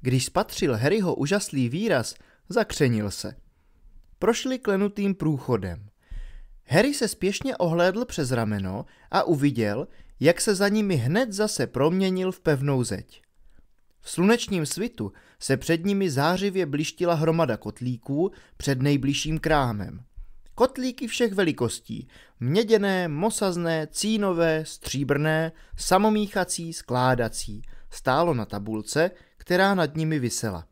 Když spatřil Harryho úžaslý výraz, zakřenil se. Prošli klenutým průchodem. Harry se spěšně ohlédl přes rameno a uviděl, jak se za nimi hned zase proměnil v pevnou zeď. V slunečním svitu se před nimi zářivě blištila hromada kotlíků před nejbližším krámem. Kotlíky všech velikostí, měděné, mosazné, cínové, stříbrné, samomíchací, skládací, stálo na tabulce – která nad nimi visela.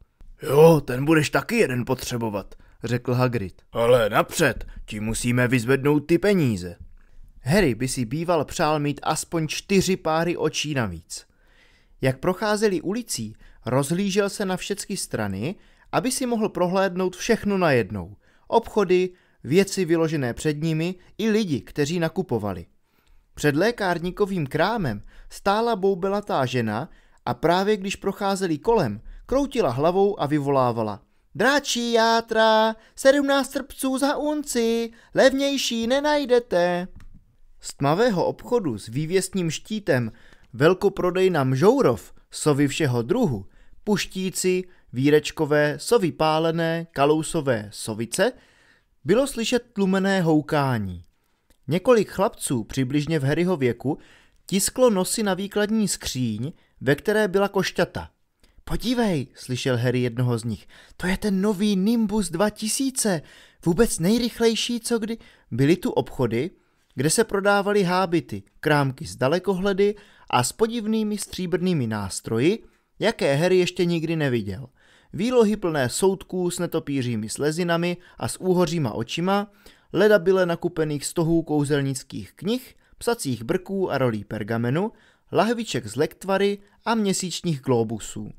Jo, ten budeš taky jeden potřebovat, řekl Hagrid. Ale napřed, ti musíme vyzvednout ty peníze. Harry by si býval přál mít aspoň čtyři páry očí navíc. Jak procházeli ulicí, rozhlížel se na všechny strany, aby si mohl prohlédnout všechno najednou. Obchody, věci vyložené před nimi i lidi, kteří nakupovali. Před lékárníkovým krámem stála boubelatá žena a právě když procházeli kolem, kroutila hlavou a vyvolávala. Dráčí játra, sedmnáct trpců za unci, levnější nenajdete. Z tmavého obchodu s vývěsním štítem velkoprodejna mžourov, sovy všeho druhu, puštíci, vírečkové, sovy pálené, kalousové, sovice, bylo slyšet tlumené houkání. Několik chlapců přibližně v Harryho věku tisklo nosy na výkladní skříň ve které byla košťata. Podívej, slyšel Harry jednoho z nich, to je ten nový Nimbus 2000, vůbec nejrychlejší, co kdy. Byly tu obchody, kde se prodávaly hábity, krámky s dalekohledy a s podivnými stříbrnými nástroji, jaké Harry ještě nikdy neviděl. Výlohy plné soudků s netopířími slezinami a s úhoříma očima, Leda byle nakupených stohů kouzelnických knih, psacích brků a rolí pergamenu, lahviček z lektvary a měsíčních globusů.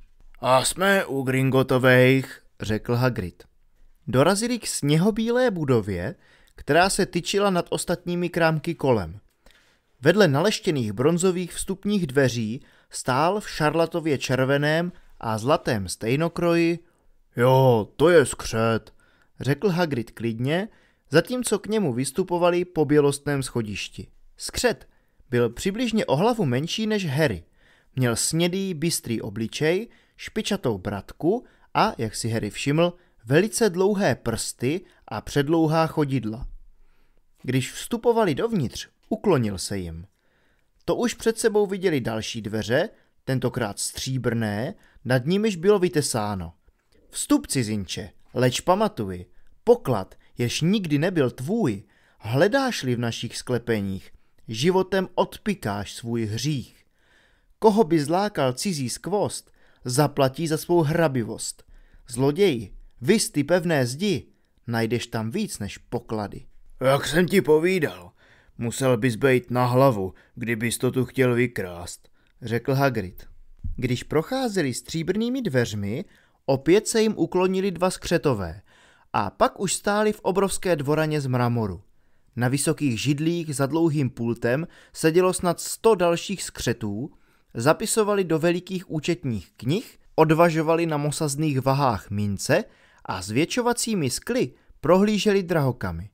A jsme u Gringotových, řekl Hagrid. Dorazili k sněhobílé budově, která se tyčila nad ostatními krámky kolem. Vedle naleštěných bronzových vstupních dveří stál v šarlatově červeném a zlatém stejnokroji. Jo, to je skřet, řekl Hagrid klidně, zatímco k němu vystupovali po bělostném schodišti. Skřet byl přibližně o hlavu menší než Harry. Měl snědý, bystrý obličej, špičatou bratku a, jak si Harry všiml, velice dlouhé prsty a předlouhá chodidla. Když vstupovali dovnitř, uklonil se jim. To už před sebou viděli další dveře, tentokrát stříbrné, nad nimiž bylo vytesáno. Vstup cizinče, leč pamatuj, poklad, jež nikdy nebyl tvůj, hledáš-li v našich sklepeních, životem odpikáš svůj hřích. Koho by zlákal cizí skvost, zaplatí za svou hrabivost. Zloděj, vys ty pevné zdi, najdeš tam víc než poklady. Jak jsem ti povídal, musel bys být na hlavu, kdybys to tu chtěl vykrást, řekl Hagrid. Když procházeli stříbrnými dveřmi, opět se jim uklonili dva skřetové a pak už stáli v obrovské dvoraně z mramoru. Na vysokých židlích za dlouhým pultem sedělo snad sto dalších skřetů, zapisovali do velikých účetních knih, odvažovali na mosazných vahách mince a zvětšovacími skly prohlíželi drahokamy.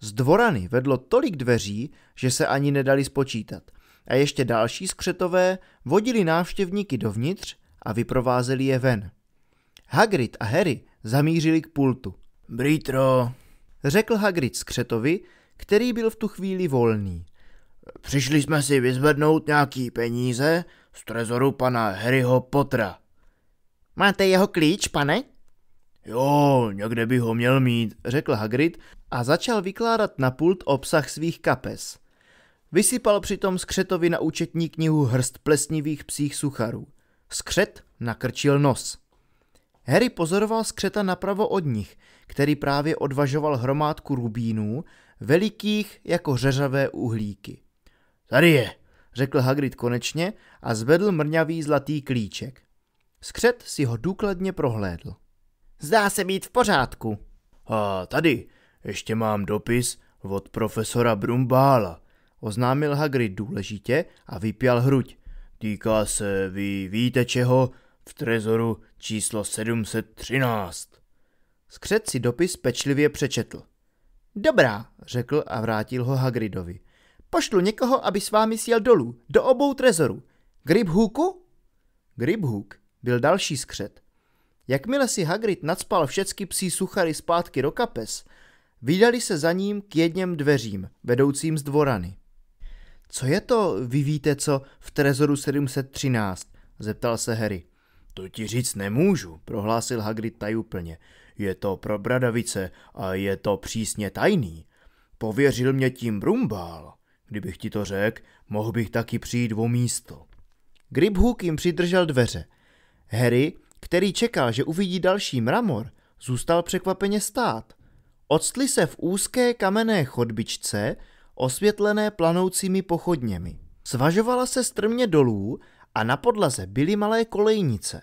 Z dvorany vedlo tolik dveří, že se ani nedali spočítat. A ještě další skřetové vodili návštěvníky dovnitř a vyprovázeli je ven. Hagrid a Harry zamířili k pultu. Brýtro, řekl Hagrid skřetovi, který byl v tu chvíli volný. Přišli jsme si vyzvednout nějaký peníze z trezoru pana Harryho Potra. Máte jeho klíč, pane? Jo, někde by ho měl mít, řekl Hagrid a začal vykládat na pult obsah svých kapes. Vysypal přitom skřetovi na účetní knihu hrst plesnivých psích sucharů. Skřet nakrčil nos. Harry pozoroval skřeta napravo od nich, který právě odvažoval hromádku rubínů velikých jako řeřavé uhlíky. Tady je, řekl Hagrid konečně a zvedl mrňavý zlatý klíček. Skřet si ho důkladně prohlédl. Zdá se být v pořádku. A tady, ještě mám dopis od profesora Brumbála, oznámil Hagrid důležitě a vypěl hruď. Týká se, vy víte čeho, v trezoru číslo 713. Skřet si dopis pečlivě přečetl. Dobrá, řekl a vrátil ho Hagridovi. Pošlu někoho, aby s vámi sjel dolů, do obou trezorů. Gribhooku? Gribhook byl další skřet. Jakmile si Hagrid nadspal všecky psí suchary zpátky do kapes, vydali se za ním k jedněm dveřím, vedoucím z dvorany. Co je to, vy víte co, v trezoru 713? zeptal se Harry. To ti říct nemůžu, prohlásil Hagrid tajuplně. Je to pro bradavice a je to přísně tajný. Pověřil mě tím Brumbál. Kdybych ti to řekl, mohl bych taky přijít o místo. Gribhook jim přidržel dveře. Harry, který čekal, že uvidí další mramor, zůstal překvapeně stát. Odstli se v úzké kamenné chodbičce, osvětlené planoucími pochodněmi. Svažovala se strmě dolů a na podlaze byly malé kolejnice.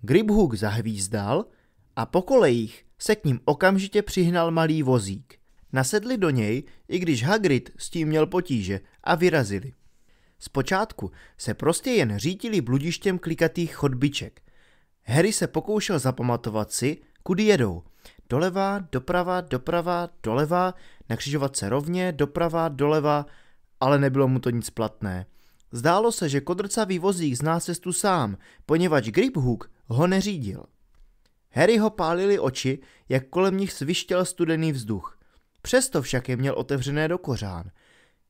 Gribhook zahvízdal – a po kolejích se k ním okamžitě přihnal malý vozík. Nasedli do něj, i když Hagrid s tím měl potíže, a vyrazili. Zpočátku se prostě jen řítili bludištěm klikatých chodbiček. Harry se pokoušel zapamatovat si, kudy jedou. Doleva, doprava, doprava, doleva, nakřižovat se rovně, doprava, doleva, ale nebylo mu to nic platné. Zdálo se, že kodrcavý vozík zná cestu sám, poněvadž Griphook ho neřídil ho pálili oči, jak kolem nich svištěl studený vzduch. Přesto však je měl otevřené do kořán.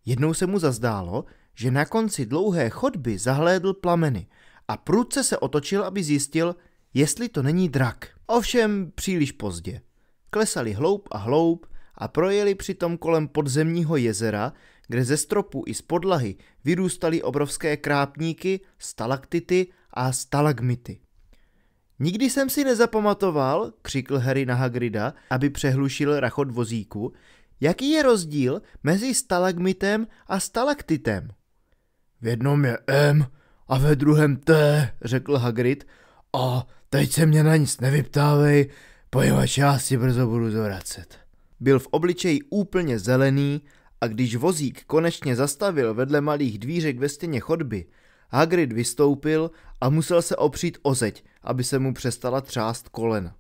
Jednou se mu zazdálo, že na konci dlouhé chodby zahlédl plameny a prudce se otočil, aby zjistil, jestli to není drak. Ovšem příliš pozdě. Klesali hloub a hloub a projeli přitom kolem podzemního jezera, kde ze stropu i z podlahy vyrůstaly obrovské krápníky, stalaktity a stalagmity. Nikdy jsem si nezapamatoval, křikl Harry na Hagrida, aby přehlušil rachot vozíku, jaký je rozdíl mezi stalagmitem a stalaktitem. V jednom je M a ve druhém T, řekl Hagrid, a teď se mě na nic nevyptávej, poněvadž já si brzo budu zvracet. Byl v obličeji úplně zelený a když vozík konečně zastavil vedle malých dvířek ve stěně chodby, Hagrid vystoupil a musel se opřít o zeď, aby se mu přestala třást kolena.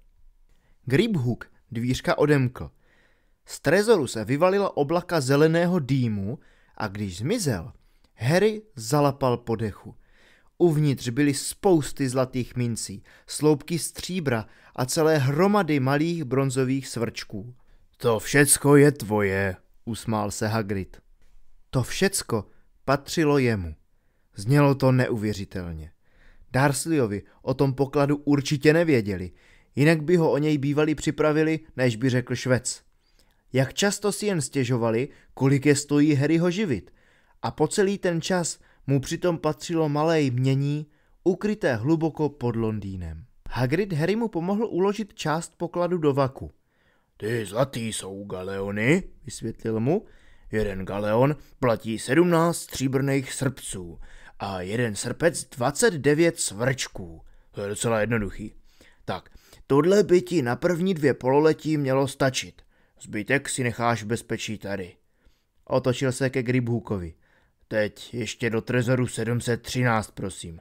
Griphook dvířka odemkl. Z trezoru se vyvalila oblaka zeleného dýmu a když zmizel, Harry zalapal podechu. Uvnitř byly spousty zlatých mincí, sloupky stříbra a celé hromady malých bronzových svrčků. To všecko je tvoje, usmál se Hagrid. To všecko patřilo jemu. Znělo to neuvěřitelně. Darsliovi o tom pokladu určitě nevěděli, jinak by ho o něj bývali připravili, než by řekl švec. Jak často si jen stěžovali, kolik je stojí Harryho živit. A po celý ten čas mu přitom patřilo malé jmění, ukryté hluboko pod Londýnem. Hagrid Harry mu pomohl uložit část pokladu do vaku. Ty zlatý jsou galeony, vysvětlil mu. Jeden galeon platí sedmnáct stříbrných srdců a jeden srpec 29 svrčků. To je docela jednoduchý. Tak, tohle by ti na první dvě pololetí mělo stačit. Zbytek si necháš bezpečí tady. Otočil se ke Gribhukovi. Teď ještě do trezoru 713, prosím.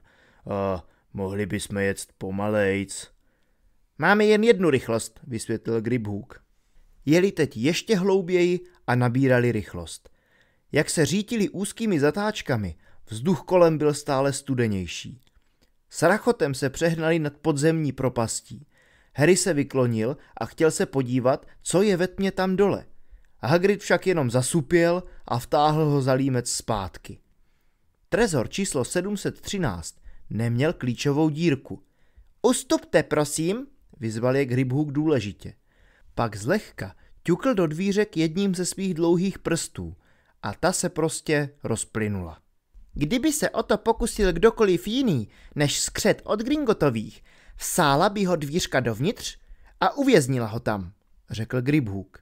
A mohli bychom jet pomalejc. Máme jen jednu rychlost, vysvětlil Gribhuk. Jeli teď ještě hlouběji a nabírali rychlost. Jak se řítili úzkými zatáčkami, Vzduch kolem byl stále studenější. S rachotem se přehnali nad podzemní propastí. Harry se vyklonil a chtěl se podívat, co je ve tmě tam dole. Hagrid však jenom zasupěl a vtáhl ho za límec zpátky. Trezor číslo 713 neměl klíčovou dírku. Ustupte, prosím, vyzval je Gribhuk důležitě. Pak zlehka ťukl do dvířek jedním ze svých dlouhých prstů a ta se prostě rozplynula. Kdyby se o to pokusil kdokoliv jiný než skřet od Gringotových, vsála by ho dvířka dovnitř a uvěznila ho tam, řekl Gribhuk.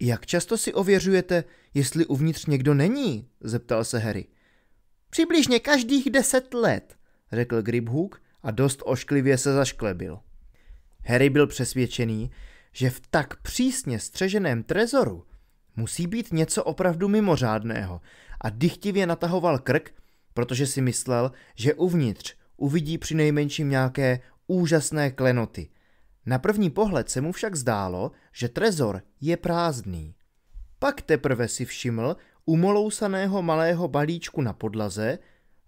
Jak často si ověřujete, jestli uvnitř někdo není? zeptal se Harry. Přibližně každých deset let, řekl Gribhuk a dost ošklivě se zašklebil. Harry byl přesvědčený, že v tak přísně střeženém trezoru musí být něco opravdu mimořádného a dychtivě natahoval krk, protože si myslel, že uvnitř uvidí při nejmenším nějaké úžasné klenoty. Na první pohled se mu však zdálo, že trezor je prázdný. Pak teprve si všiml umolousaného malého balíčku na podlaze,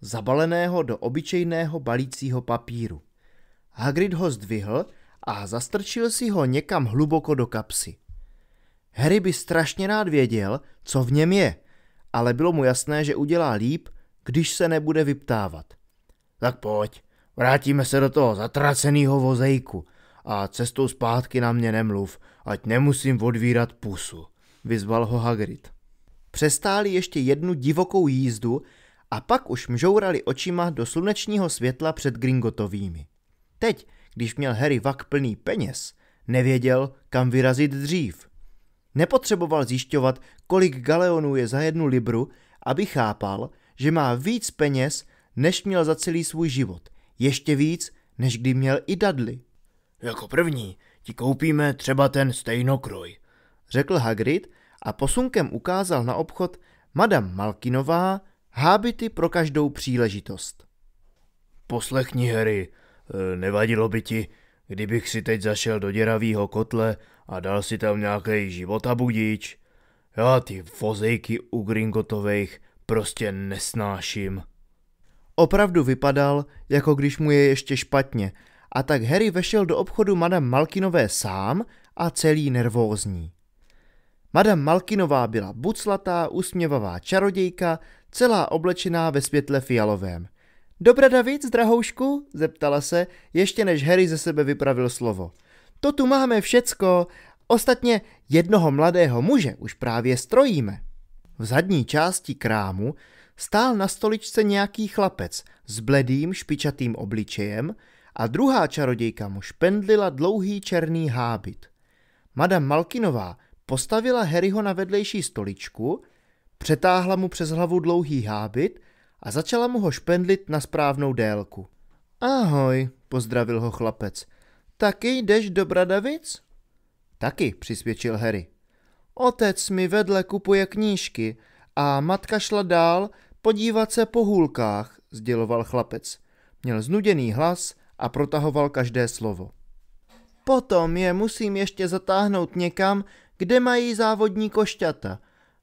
zabaleného do obyčejného balícího papíru. Hagrid ho zdvihl a zastrčil si ho někam hluboko do kapsy. Harry by strašně rád věděl, co v něm je ale bylo mu jasné, že udělá líp, když se nebude vyptávat. Tak pojď, vrátíme se do toho zatraceného vozejku a cestou zpátky na mě nemluv, ať nemusím odvírat pusu, vyzval ho Hagrid. Přestáli ještě jednu divokou jízdu a pak už mžourali očima do slunečního světla před Gringotovými. Teď, když měl Harry vak plný peněz, nevěděl, kam vyrazit dřív – Nepotřeboval zjišťovat, kolik galeonů je za jednu libru, aby chápal, že má víc peněz, než měl za celý svůj život. Ještě víc, než kdy měl i Dudley. Jako první ti koupíme třeba ten stejnokroj, řekl Hagrid a posunkem ukázal na obchod Madame Malkinová hábity pro každou příležitost. Poslechni, Harry, eh, nevadilo by ti, kdybych si teď zašel do děravého kotle a dal si tam nějaký života budič. Já ty vozejky u Gringotových prostě nesnáším. Opravdu vypadal, jako když mu je ještě špatně, a tak Harry vešel do obchodu Madame Malkinové sám a celý nervózní. Madame Malkinová byla buclatá, usměvavá čarodějka, celá oblečená ve světle fialovém. David drahoušku? zeptala se, ještě než Harry ze sebe vypravil slovo – to tu máme všecko, ostatně jednoho mladého muže už právě strojíme. V zadní části krámu stál na stoličce nějaký chlapec s bledým špičatým obličejem a druhá čarodějka mu špendlila dlouhý černý hábit. Madame Malkinová postavila Harryho na vedlejší stoličku, přetáhla mu přes hlavu dlouhý hábit a začala mu ho špendlit na správnou délku. Ahoj, pozdravil ho chlapec. Taky jdeš do Bradavic? Taky, přisvědčil Harry. Otec mi vedle kupuje knížky a matka šla dál podívat se po hůlkách, sděloval chlapec. Měl znuděný hlas a protahoval každé slovo. Potom je musím ještě zatáhnout někam, kde mají závodní košťata.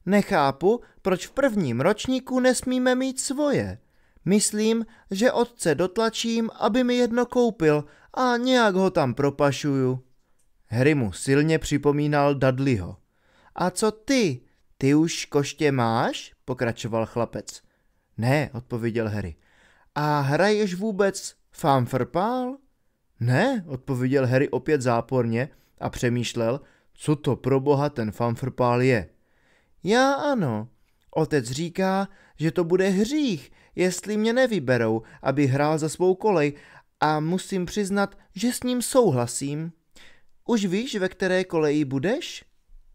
Nechápu, proč v prvním ročníku nesmíme mít svoje. Myslím, že otce dotlačím, aby mi jedno koupil, a nějak ho tam propašuju. Harry mu silně připomínal Dudleyho. A co ty? Ty už koště máš? pokračoval chlapec. Ne, odpověděl Harry. A hraješ vůbec fanfrpál? Ne, odpověděl Harry opět záporně a přemýšlel, co to pro boha ten fanfrpál je. Já ano. Otec říká, že to bude hřích, jestli mě nevyberou, aby hrál za svou kolej a musím přiznat, že s ním souhlasím. Už víš, ve které koleji budeš?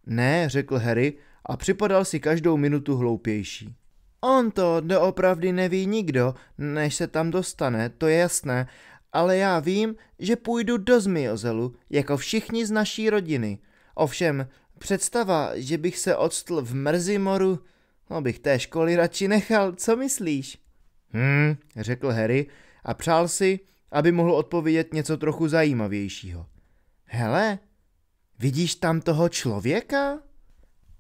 Ne, řekl Harry a připadal si každou minutu hloupější. On to doopravdy neví nikdo, než se tam dostane, to je jasné, ale já vím, že půjdu do Zmiozelu, jako všichni z naší rodiny. Ovšem, představa, že bych se odstl v Mrzimoru, no bych té školy radši nechal, co myslíš? Hm, řekl Harry a přál si, aby mohl odpovědět něco trochu zajímavějšího. Hele, vidíš tam toho člověka?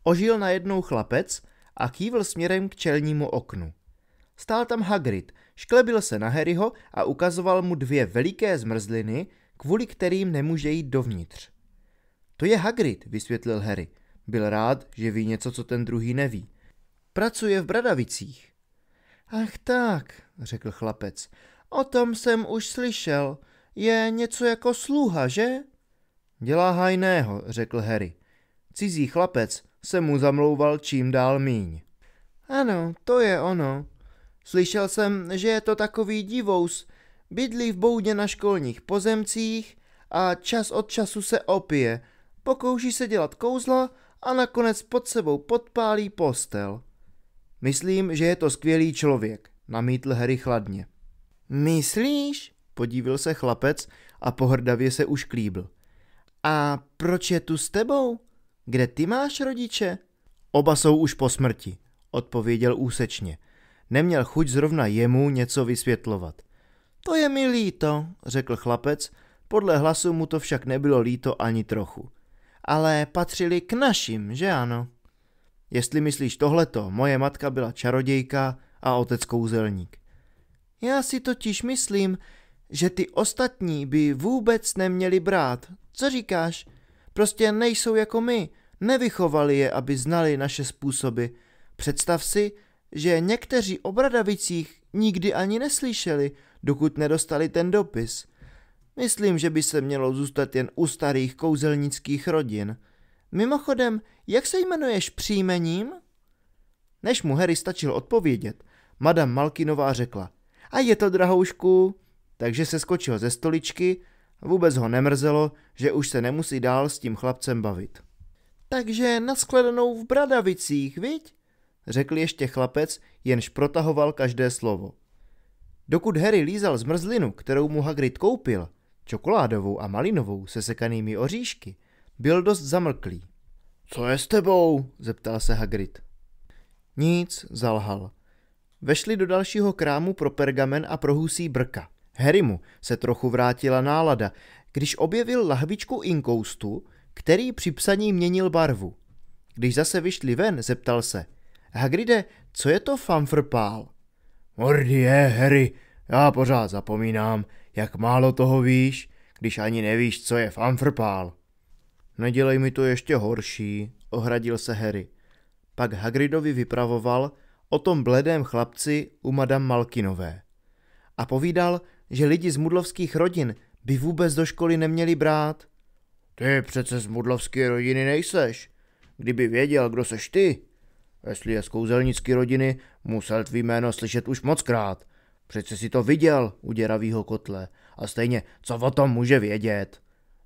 Ožil najednou chlapec a kývl směrem k čelnímu oknu. Stál tam Hagrid, šklebil se na Harryho a ukazoval mu dvě veliké zmrzliny, kvůli kterým nemůže jít dovnitř. To je Hagrid, vysvětlil Harry. Byl rád, že ví něco, co ten druhý neví. Pracuje v Bradavicích. Ach tak, řekl chlapec. O tom jsem už slyšel. Je něco jako sluha, že? Dělá hajného, řekl Harry. Cizí chlapec se mu zamlouval čím dál míň. Ano, to je ono. Slyšel jsem, že je to takový divous. Bydlí v boudě na školních pozemcích a čas od času se opije. Pokouší se dělat kouzla a nakonec pod sebou podpálí postel. Myslím, že je to skvělý člověk, namítl Harry chladně. Myslíš? Podívil se chlapec a pohrdavě se už klíbl. A proč je tu s tebou? Kde ty máš rodiče? Oba jsou už po smrti, odpověděl úsečně. Neměl chuť zrovna jemu něco vysvětlovat. To je mi líto, řekl chlapec, podle hlasu mu to však nebylo líto ani trochu. Ale patřili k našim, že ano? Jestli myslíš tohleto, moje matka byla čarodějka a otec kouzelník. Já si totiž myslím, že ty ostatní by vůbec neměli brát. Co říkáš? Prostě nejsou jako my. Nevychovali je, aby znali naše způsoby. Představ si, že někteří o Bradavicích nikdy ani neslyšeli, dokud nedostali ten dopis. Myslím, že by se mělo zůstat jen u starých kouzelnických rodin. Mimochodem, jak se jmenuješ příjmením? Než mu Harry stačil odpovědět, madam Malkinová řekla – a je to, drahoušku. Takže se skočil ze stoličky, vůbec ho nemrzelo, že už se nemusí dál s tím chlapcem bavit. Takže naskledanou v Bradavicích, viď? Řekl ještě chlapec, jenž protahoval každé slovo. Dokud Harry lízal zmrzlinu, kterou mu Hagrid koupil, čokoládovou a malinovou se sekanými oříšky, byl dost zamlklý. Co je s tebou? zeptal se Hagrid. Nic, zalhal. Vešli do dalšího krámu pro pergamen a pro husí brka. Harrymu se trochu vrátila nálada, když objevil lahvičku inkoustu, který při psaní měnil barvu. Když zase vyšli ven, zeptal se. Hagride, co je to fanfrpál? Mordie, Harry, já pořád zapomínám, jak málo toho víš, když ani nevíš, co je fanfrpál. Nedělej mi to ještě horší, ohradil se Harry. Pak Hagridovi vypravoval, o tom bledém chlapci u madam Malkinové. A povídal, že lidi z mudlovských rodin by vůbec do školy neměli brát. Ty přece z mudlovské rodiny nejseš. Kdyby věděl, kdo seš ty. Jestli je z kouzelnické rodiny, musel tvý jméno slyšet už mockrát. Přece si to viděl u děravýho kotle. A stejně, co o tom může vědět?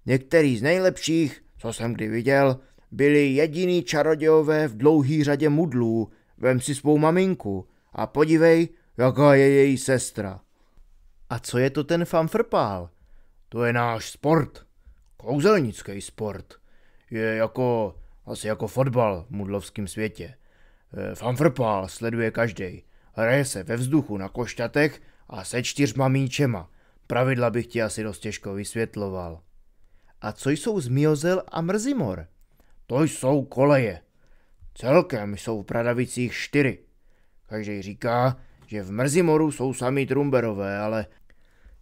Některý z nejlepších, co jsem kdy viděl, byli jediní čarodějové v dlouhý řadě mudlů, Vem si svou maminku a podívej, jaká je její sestra. A co je to ten fanfrpál? To je náš sport. Kouzelnický sport. Je jako, asi jako fotbal v mudlovském světě. Eh, fanfrpál sleduje každý. Hraje se ve vzduchu na koštatech a se čtyřma míčema. Pravidla bych ti asi dost těžko vysvětloval. A co jsou zmiozel a mrzimor? To jsou koleje. Celkem jsou v Pradavicích čtyři. Každý říká, že v Mrzimoru jsou sami Trumberové, ale...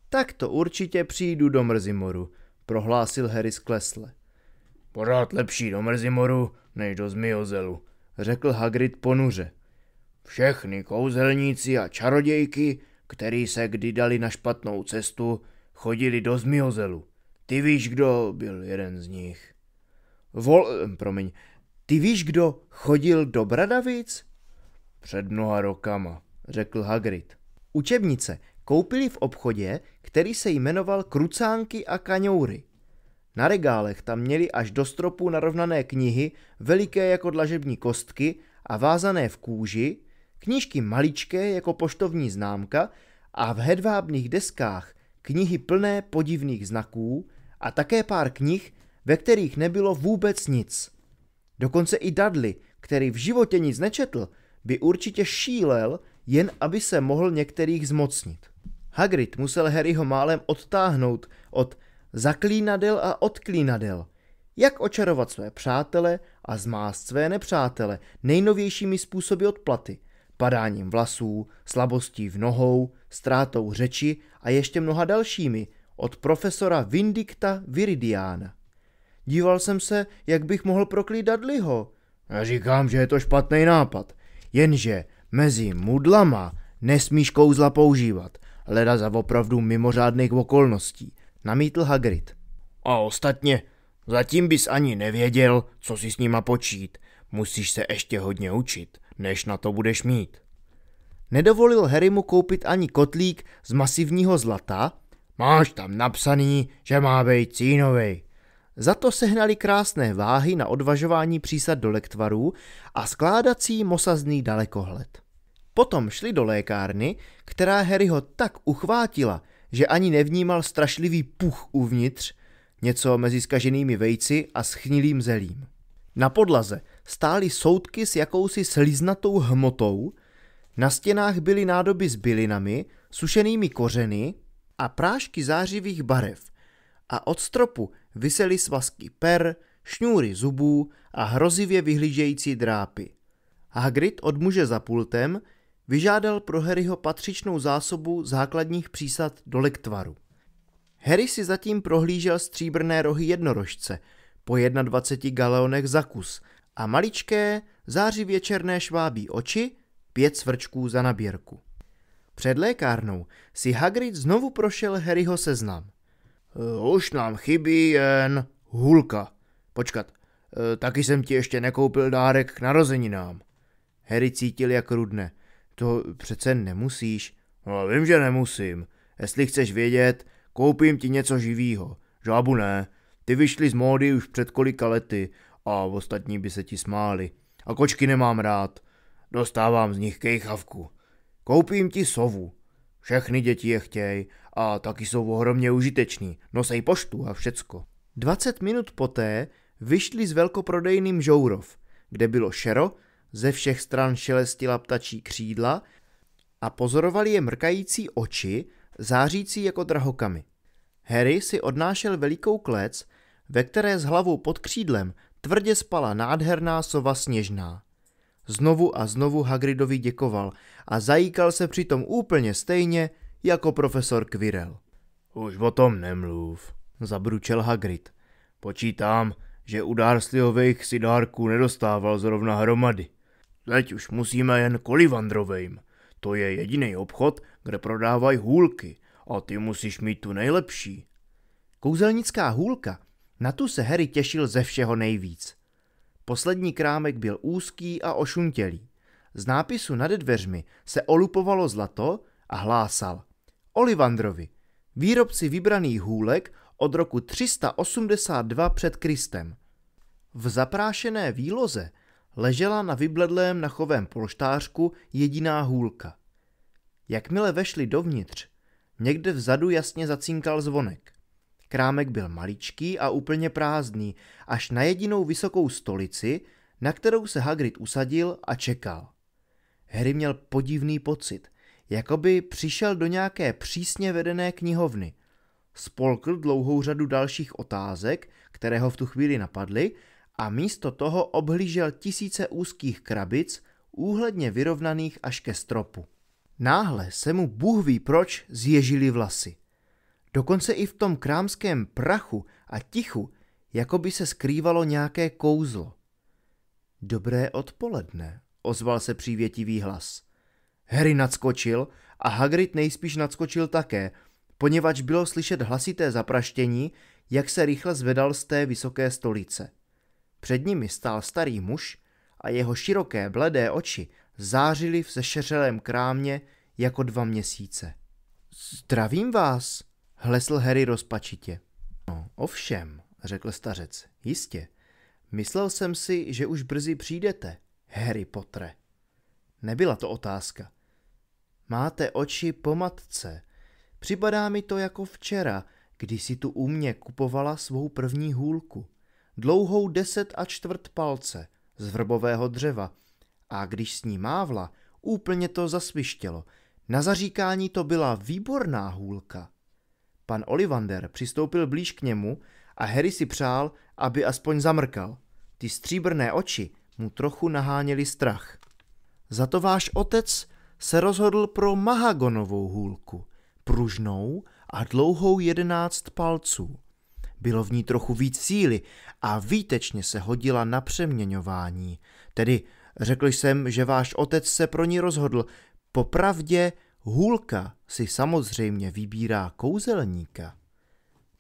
Tak to určitě přijdu do Mrzimoru, prohlásil Harry sklesle. Pořád lepší do Mrzimoru, než do Zmiozelu, řekl Hagrid ponuře. Všechny kouzelníci a čarodějky, který se kdy dali na špatnou cestu, chodili do Zmiozelu. Ty víš, kdo byl jeden z nich. Vol, eh, promiň, ty víš, kdo chodil do Bradavic? Před mnoha rokama, řekl Hagrid. Učebnice koupili v obchodě, který se jmenoval Krucánky a kaňoury. Na regálech tam měli až do stropu narovnané knihy, veliké jako dlažební kostky a vázané v kůži, knížky maličké jako poštovní známka a v hedvábných deskách knihy plné podivných znaků a také pár knih, ve kterých nebylo vůbec nic. Dokonce i Dudley, který v životě nic nečetl, by určitě šílel, jen aby se mohl některých zmocnit. Hagrid musel Harryho málem odtáhnout od zaklínadel a odklínadel, jak očarovat své přátele a zmást své nepřátele nejnovějšími způsoby odplaty, padáním vlasů, slabostí v nohou, ztrátou řeči a ještě mnoha dalšími od profesora Vindikta Viridiana. Díval jsem se, jak bych mohl proklít Dudleyho. Já říkám, že je to špatný nápad. Jenže mezi mudlama nesmíš kouzla používat, leda za opravdu mimořádných okolností, namítl Hagrid. A ostatně, zatím bys ani nevěděl, co si s nima počít. Musíš se ještě hodně učit, než na to budeš mít. Nedovolil Harrymu koupit ani kotlík z masivního zlata. Máš tam napsaný, že má být cínovej, za to sehnali krásné váhy na odvažování přísad do lektvarů a skládací mosazný dalekohled. Potom šli do lékárny, která Harryho tak uchvátila, že ani nevnímal strašlivý puch uvnitř, něco mezi skaženými vejci a schnilým zelím. Na podlaze stály soudky s jakousi sliznatou hmotou, na stěnách byly nádoby s bylinami, sušenými kořeny a prášky zářivých barev a od stropu vysely svazky per, šňůry zubů a hrozivě vyhlížející drápy. Hagrid od muže za pultem vyžádal pro Harryho patřičnou zásobu základních přísad do lektvaru. Harry si zatím prohlížel stříbrné rohy jednorožce po 21 galeonech za kus a maličké, zářivě černé švábí oči, pět svrčků za nabírku. Před lékárnou si Hagrid znovu prošel Harryho seznam – Eh, už nám chybí jen hulka. Počkat, eh, taky jsem ti ještě nekoupil dárek k narozeninám. Harry cítil, jak rudne. To přece nemusíš. No, vím, že nemusím. Jestli chceš vědět, koupím ti něco živýho. Žábu ne. Ty vyšli z módy už před kolika lety a ostatní by se ti smáli. A kočky nemám rád. Dostávám z nich kejchavku. Koupím ti sovu. Všechny děti je chtějí a taky jsou ohromně užiteční. Nosej poštu a všecko. 20 minut poté vyšli s velkoprodejným Žourov, kde bylo šero, ze všech stran šelestila ptačí křídla a pozorovali je mrkající oči, zářící jako drahokamy. Harry si odnášel velikou klec, ve které s hlavou pod křídlem tvrdě spala nádherná sova sněžná. Znovu a znovu Hagridovi děkoval a zajíkal se přitom úplně stejně, jako profesor Quirrell. Už o tom nemluv, zabručel Hagrid. Počítám, že u dárslivových si dárků nedostával zrovna hromady. Teď už musíme jen kolivandrovým. To je jediný obchod, kde prodávají hůlky a ty musíš mít tu nejlepší. Kouzelnická hůlka, na tu se Harry těšil ze všeho nejvíc. Poslední krámek byl úzký a ošuntělý. Z nápisu nad dveřmi se olupovalo zlato a hlásal. Olivandrovi, výrobci vybraných hůlek od roku 382 před Kristem. V zaprášené výloze ležela na vybledlém nachovém polštářku jediná hůlka. Jakmile vešli dovnitř, někde vzadu jasně zacinkal zvonek. Krámek byl maličký a úplně prázdný, až na jedinou vysokou stolici, na kterou se Hagrid usadil a čekal. Harry měl podivný pocit – jako by přišel do nějaké přísně vedené knihovny. Spolkl dlouhou řadu dalších otázek, které ho v tu chvíli napadly, a místo toho obhlížel tisíce úzkých krabic, úhledně vyrovnaných až ke stropu. Náhle se mu Bůh ví proč zježili vlasy. Dokonce i v tom krámském prachu a tichu, jako by se skrývalo nějaké kouzlo. Dobré odpoledne, ozval se přívětivý hlas. Harry nadskočil a Hagrid nejspíš nadskočil také, poněvadž bylo slyšet hlasité zapraštění, jak se rychle zvedal z té vysoké stolice. Před nimi stál starý muž a jeho široké bledé oči zářily v sešeřelém krámě jako dva měsíce. Zdravím vás, hlesl Harry rozpačitě. No, ovšem, řekl stařec, jistě. Myslel jsem si, že už brzy přijdete, Harry Potter. Nebyla to otázka. Máte oči po matce. Připadá mi to jako včera, kdy si tu u mě kupovala svou první hůlku. Dlouhou deset a čtvrt palce, z vrbového dřeva. A když s ní mávla, úplně to zasvištělo. Na zaříkání to byla výborná hůlka. Pan Olivander přistoupil blíž k němu a Harry si přál, aby aspoň zamrkal. Ty stříbrné oči mu trochu naháněly strach. Za to váš otec se rozhodl pro mahagonovou hůlku, pružnou a dlouhou jedenáct palců. Bylo v ní trochu víc síly a výtečně se hodila na přeměňování. Tedy řekl jsem, že váš otec se pro ní rozhodl. Popravdě, hůlka si samozřejmě vybírá kouzelníka.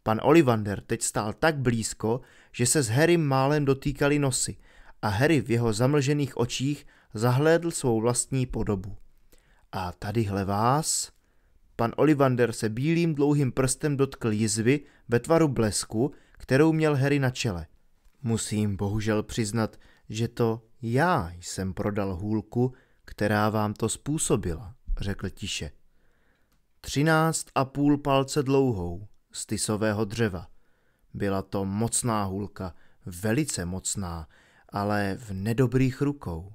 Pan Olivander teď stál tak blízko, že se s Harrym málem dotýkali nosy a Harry v jeho zamlžených očích zahlédl svou vlastní podobu. A tadyhle vás... Pan Olivander se bílým dlouhým prstem dotkl jizvy ve tvaru blesku, kterou měl Harry na čele. Musím bohužel přiznat, že to já jsem prodal hůlku, která vám to způsobila, řekl tiše. Třináct a půl palce dlouhou, z tisového dřeva. Byla to mocná hůlka, velice mocná, ale v nedobrých rukou.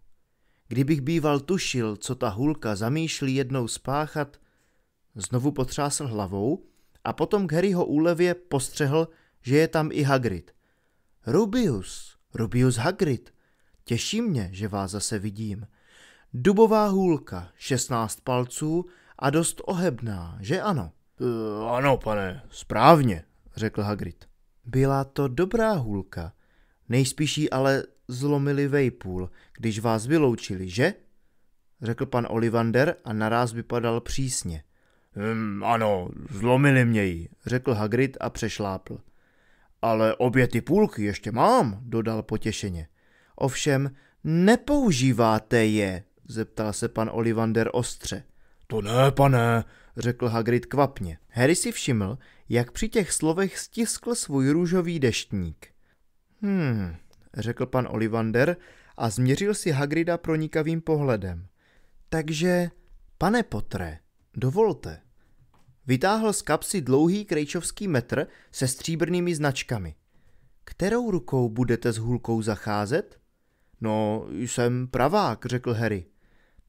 Kdybych býval tušil, co ta hulka zamýšlí jednou spáchat, znovu potřásl hlavou a potom k Harryho úlevě postřehl, že je tam i Hagrid. Rubius, Rubius Hagrid, těší mě, že vás zase vidím. Dubová hůlka, 16 palců a dost ohebná, že ano? E, ano, pane, správně, řekl Hagrid. Byla to dobrá hůlka, Nejspíš jí ale zlomili vejpůl, když vás vyloučili, že? Řekl pan Olivander a naraz vypadal přísně. Hmm, ano, zlomili mě jí, řekl Hagrid a přešlápl. Ale obě ty půlky ještě mám, dodal potěšeně. Ovšem, nepoužíváte je, zeptal se pan Olivander ostře. To ne, pane, řekl Hagrid kvapně. Harry si všiml, jak při těch slovech stiskl svůj růžový deštník. Hmm, řekl pan Olivander a změřil si Hagrida pronikavým pohledem. Takže, pane Potre, dovolte. Vytáhl z kapsy dlouhý krejčovský metr se stříbrnými značkami. Kterou rukou budete s hůlkou zacházet? No, jsem pravák, řekl Harry.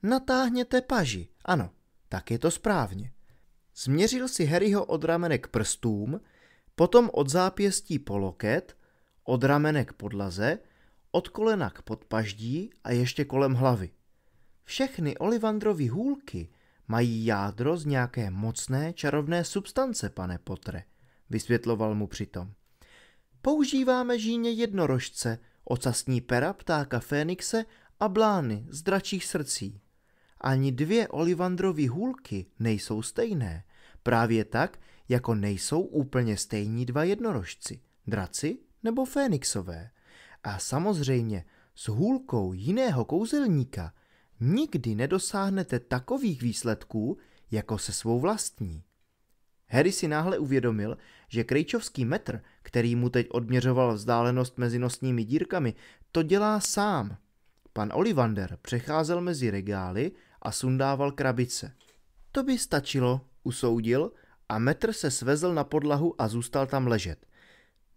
Natáhněte paži, ano, tak je to správně. Změřil si Harryho od ramene k prstům, potom od zápěstí po loket od ramene k podlaze, od kolena k podpaždí a ještě kolem hlavy. Všechny olivandrovy hůlky mají jádro z nějaké mocné čarovné substance, pane Potre, vysvětloval mu přitom. Používáme žíně jednorožce, ocasní pera, ptáka Fénixe a blány z dračích srdcí. Ani dvě olivandrovy hůlky nejsou stejné, právě tak, jako nejsou úplně stejní dva jednorožci, draci nebo Fénixové. A samozřejmě s hůlkou jiného kouzelníka nikdy nedosáhnete takových výsledků, jako se svou vlastní. Harry si náhle uvědomil, že krejčovský metr, který mu teď odměřoval vzdálenost mezi nosními dírkami, to dělá sám. Pan Olivander přecházel mezi regály a sundával krabice. To by stačilo, usoudil a metr se svezl na podlahu a zůstal tam ležet.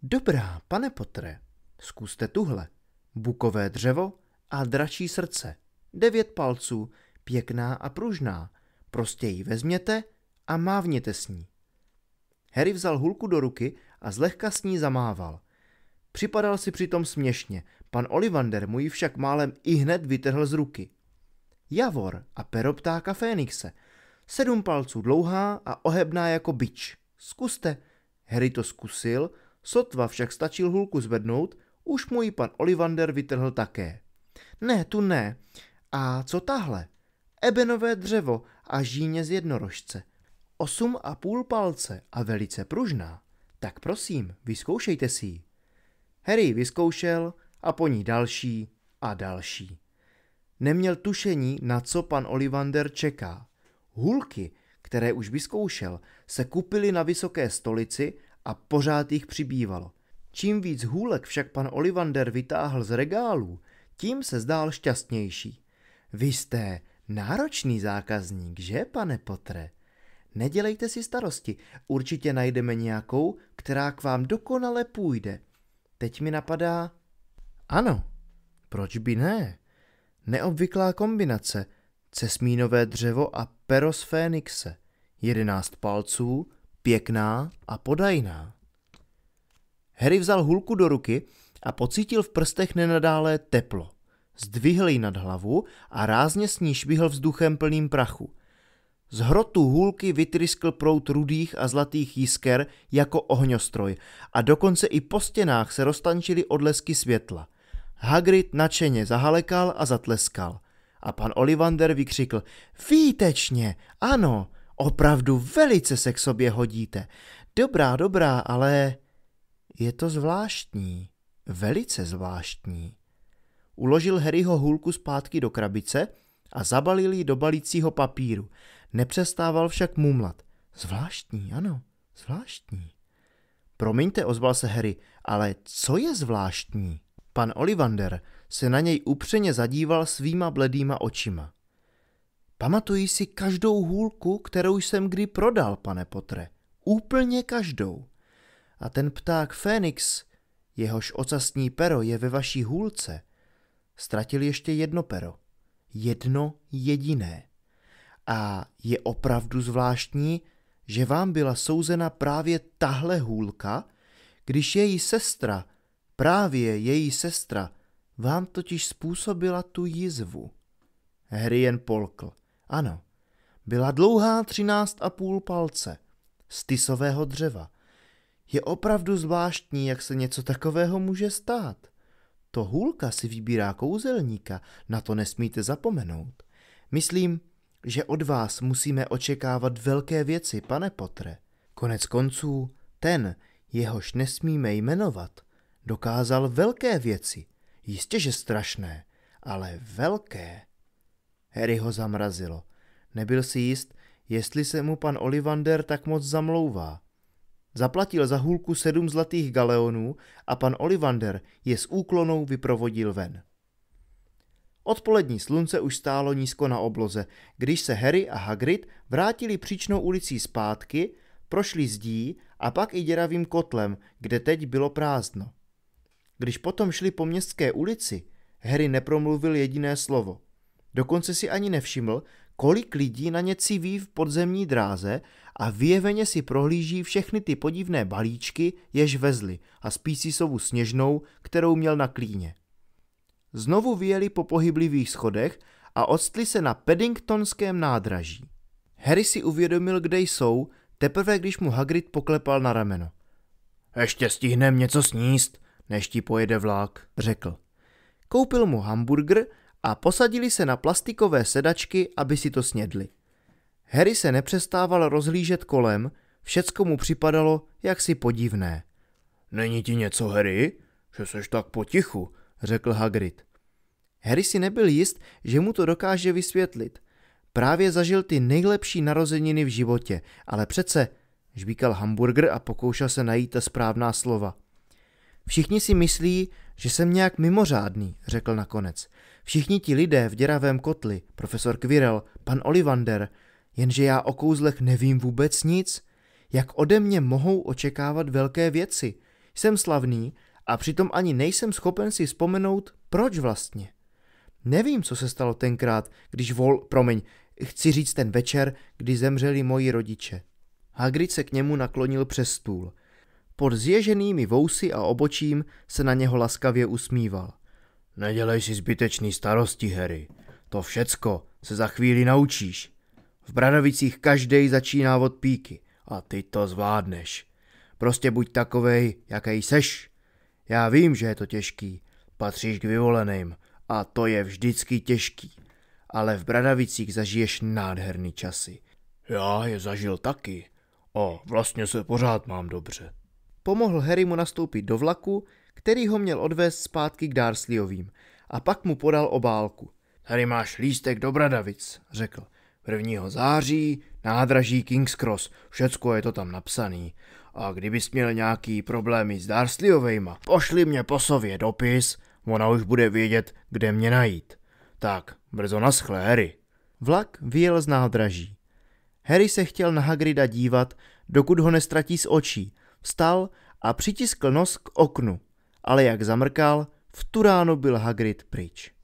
Dobrá, pane Potre, zkuste tuhle. Bukové dřevo a dračí srdce. Devět palců, pěkná a pružná. Prostě ji vezměte a mávněte s ní. Harry vzal hulku do ruky a zlehka s ní zamával. Připadal si přitom směšně, pan Olivander mu ji však málem i hned vytrhl z ruky. Javor a pero ptáka Fénixe. Sedm palců dlouhá a ohebná jako bič. Zkuste. Harry to zkusil, Sotva však stačil hulku zvednout, už mu ji pan Olivander vytrhl také. Ne, tu ne. A co tahle? Ebenové dřevo a žíně z jednorožce. Osm a půl palce a velice pružná. Tak prosím, vyzkoušejte si ji. Harry vyzkoušel a po ní další a další. Neměl tušení, na co pan Olivander čeká. Hulky, které už vyzkoušel, se kupily na vysoké stolici a pořád jich přibývalo. Čím víc hůlek však pan Olivander vytáhl z regálů, tím se zdál šťastnější. Vy jste náročný zákazník, že, pane Potre? Nedělejte si starosti, určitě najdeme nějakou, která k vám dokonale půjde. Teď mi napadá... Ano, proč by ne? Neobvyklá kombinace, cesmínové dřevo a peros Fénixe, jedenáct palců, pěkná a podajná. Harry vzal hulku do ruky a pocítil v prstech nenadále teplo. Zdvihl ji nad hlavu a rázně s ní švihl vzduchem plným prachu. Z hrotu hůlky vytryskl prout rudých a zlatých jisker jako ohňostroj a dokonce i po stěnách se roztančily odlesky světla. Hagrid nadšeně zahalekal a zatleskal. A pan Olivander vykřikl, výtečně, ano, Opravdu velice se k sobě hodíte. Dobrá, dobrá, ale je to zvláštní. Velice zvláštní. Uložil Harryho hůlku zpátky do krabice a zabalil ji do balícího papíru. Nepřestával však mumlat. Zvláštní, ano, zvláštní. Promiňte, ozval se Harry, ale co je zvláštní? Pan Olivander se na něj upřeně zadíval svýma bledýma očima. Pamatuji si každou hůlku, kterou jsem kdy prodal, pane Potre. Úplně každou. A ten pták Fénix, jehož ocasní pero je ve vaší hůlce, ztratil ještě jedno pero. Jedno jediné. A je opravdu zvláštní, že vám byla souzena právě tahle hůlka, když její sestra, právě její sestra, vám totiž způsobila tu jizvu. jen polkl. Ano, byla dlouhá třináct a půl palce, z tisového dřeva. Je opravdu zvláštní, jak se něco takového může stát. To hůlka si vybírá kouzelníka, na to nesmíte zapomenout. Myslím, že od vás musíme očekávat velké věci, pane Potre. Konec konců, ten, jehož nesmíme jmenovat, dokázal velké věci. Jistě, že strašné, ale velké. Harry ho zamrazilo. Nebyl si jist, jestli se mu pan Olivander tak moc zamlouvá. Zaplatil za hůlku sedm zlatých galeonů a pan Olivander je s úklonou vyprovodil ven. Odpolední slunce už stálo nízko na obloze, když se Harry a Hagrid vrátili příčnou ulicí zpátky, prošli zdí a pak i děravým kotlem, kde teď bylo prázdno. Když potom šli po městské ulici, Harry nepromluvil jediné slovo – Dokonce si ani nevšiml, kolik lidí na ně civí v podzemní dráze a vyjeveně si prohlíží všechny ty podivné balíčky, jež vezli a sovu sněžnou, kterou měl na klíně. Znovu vyjeli po pohyblivých schodech a odstli se na Paddingtonském nádraží. Harry si uvědomil, kde jsou, teprve když mu Hagrid poklepal na rameno. Ještě stihnem něco sníst, než ti pojede vlák, řekl. Koupil mu hamburger a posadili se na plastikové sedačky, aby si to snědli. Harry se nepřestával rozhlížet kolem, všecko mu připadalo jaksi podivné. Není ti něco, Harry? Že seš tak potichu, řekl Hagrid. Harry si nebyl jist, že mu to dokáže vysvětlit. Právě zažil ty nejlepší narozeniny v životě, ale přece, žbíkal hamburger a pokoušel se najít ta správná slova. Všichni si myslí, že jsem nějak mimořádný, řekl nakonec. Všichni ti lidé v děravém kotli, profesor Quirrell, pan Olivander, jenže já o kouzlech nevím vůbec nic. Jak ode mě mohou očekávat velké věci? Jsem slavný a přitom ani nejsem schopen si vzpomenout, proč vlastně. Nevím, co se stalo tenkrát, když vol, promiň, chci říct ten večer, kdy zemřeli moji rodiče. Hagrid se k němu naklonil přes stůl – pod zježenými vousy a obočím se na něho laskavě usmíval. Nedělej si zbytečný starosti, Harry. To všecko se za chvíli naučíš. V Bradovicích každý začíná od píky a ty to zvládneš. Prostě buď takovej, jaký seš. Já vím, že je to těžký. Patříš k vyvoleným a to je vždycky těžký. Ale v Bradavicích zažiješ nádherný časy. Já je zažil taky a vlastně se pořád mám dobře pomohl Harrymu nastoupit do vlaku, který ho měl odvést zpátky k Darsliovým, a pak mu podal obálku. Tady máš lístek do Bradavic, řekl. 1. září, nádraží King's Cross, všecko je to tam napsaný. A kdybys měl nějaký problémy s Dursleyovejma, pošli mě po sově dopis, ona už bude vědět, kde mě najít. Tak, brzo naschle, Harry. Vlak vyjel z nádraží. Harry se chtěl na Hagrida dívat, dokud ho nestratí z očí – Vstal a přitiskl nos k oknu, ale jak zamrkal, v tu ráno byl Hagrid pryč.